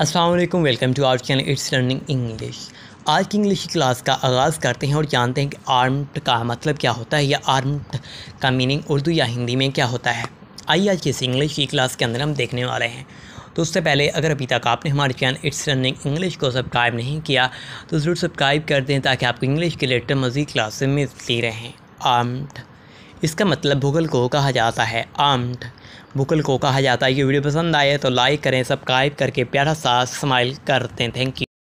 Aslam welcome to our channel it's learning English आज की English class का आगाज़ करते हैं और जानते हैं कि आर्म्ड का मतलब क्या होता है या आर्म्ड का मीनिंग उर्दू या हिंदी में क्या होता है आइए आज इस इंग्लिश की क्लास के अंदर हम देखने वाले हैं तो उससे पहले अगर अभी तक आपने हमारे चैनल इट्स रनिंग इंग्लिश को सब्सक्राइब नहीं किया तो ज़रूर सब्सक्राइब कर दें ताकि आपको इंग्लिश के लेटर मज़ीद क्लासेज मिलती रहें आर्म्ड इसका मतलब भूगल को कहा जाता है आर्म्ड बुकल को कहा जाता है कि वीडियो पसंद आए तो लाइक करें सब्सक्राइब करके प्यारा सा स्माइल करते हैं थैंक यू